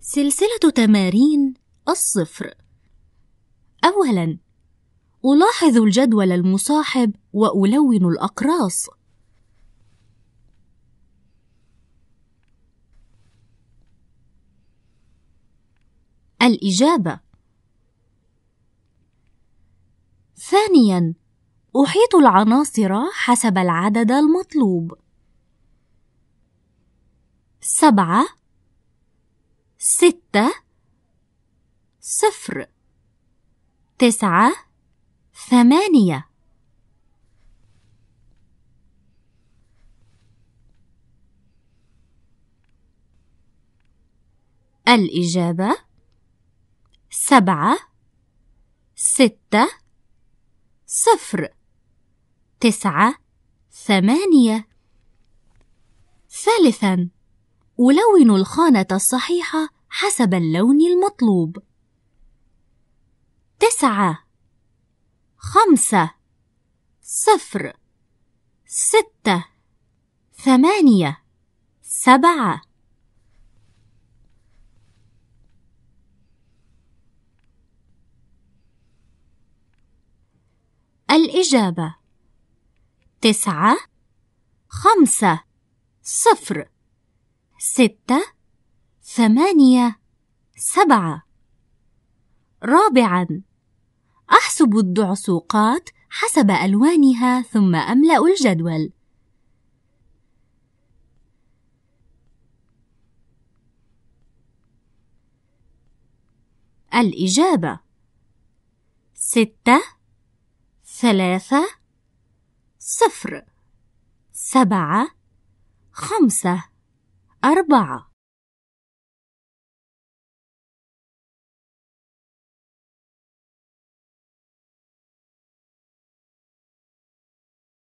سلسلة تمارين الصفر أولاً ألاحظ الجدول المصاحب وألون الأقراص الإجابة ثانياً أحيط العناصر حسب العدد المطلوب سبعة ستة صفر تسعة ثمانية الإجابة سبعة ستة صفر تسعة ثمانية ثالثا ألون الخانة الصحيحة حسب اللون المطلوب تسعة خمسة صفر ستة ثمانية سبعة الإجابة تسعة خمسة صفر ستة ثمانية سبعة رابعا أحسب الدعسوقات حسب ألوانها ثم أملأ الجدول الإجابة ستة ثلاثة صفر سبعة خمسة أربعة